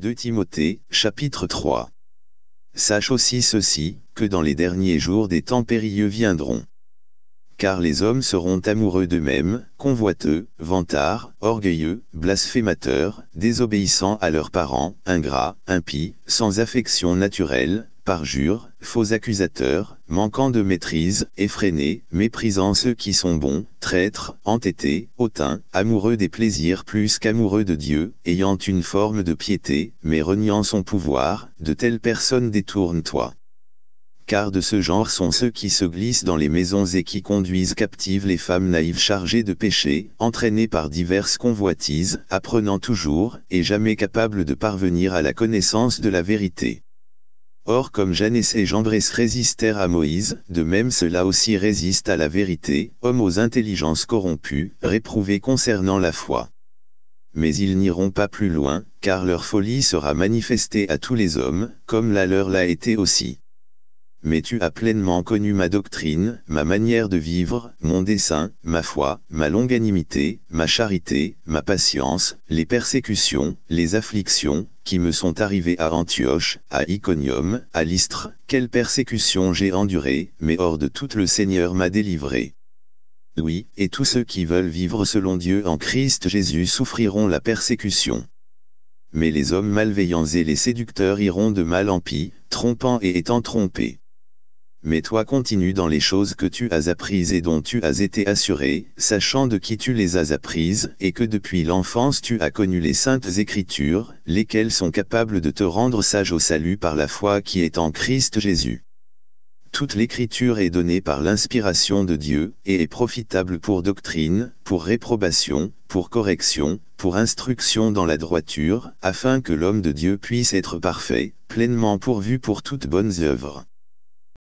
2 Timothée, chapitre 3. Sache aussi ceci, que dans les derniers jours des temps périlleux viendront. Car les hommes seront amoureux d'eux-mêmes, convoiteux, vantards, orgueilleux, blasphémateurs, désobéissants à leurs parents, ingrats, impies, sans affection naturelle, parjure faux accusateurs, manquant de maîtrise, effrénés, méprisant ceux qui sont bons, traîtres, entêtés, hautains, amoureux des plaisirs plus qu'amoureux de Dieu, ayant une forme de piété, mais reniant son pouvoir, de telles personnes détourne-toi. Car de ce genre sont ceux qui se glissent dans les maisons et qui conduisent captives les femmes naïves chargées de péché, entraînées par diverses convoitises, apprenant toujours, et jamais capables de parvenir à la connaissance de la vérité. Or comme Jeannès et Jambres résistèrent à Moïse, de même cela aussi résiste à la vérité, hommes aux intelligences corrompues, réprouvés concernant la foi. Mais ils n'iront pas plus loin, car leur folie sera manifestée à tous les hommes, comme la leur l'a été aussi. Mais tu as pleinement connu ma doctrine, ma manière de vivre, mon dessein, ma foi, ma longanimité, ma charité, ma patience, les persécutions, les afflictions, qui me sont arrivés à Antioche, à Iconium, à Lystre, quelle persécution j'ai endurée, mais hors de tout le Seigneur m'a délivré. Oui, et tous ceux qui veulent vivre selon Dieu en Christ Jésus souffriront la persécution. Mais les hommes malveillants et les séducteurs iront de mal en pis, trompant et étant trompés mais toi continue dans les choses que tu as apprises et dont tu as été assuré, sachant de qui tu les as apprises, et que depuis l'enfance tu as connu les saintes écritures, lesquelles sont capables de te rendre sage au salut par la foi qui est en Christ Jésus. Toute l'écriture est donnée par l'inspiration de Dieu, et est profitable pour doctrine, pour réprobation, pour correction, pour instruction dans la droiture, afin que l'homme de Dieu puisse être parfait, pleinement pourvu pour toutes bonnes œuvres.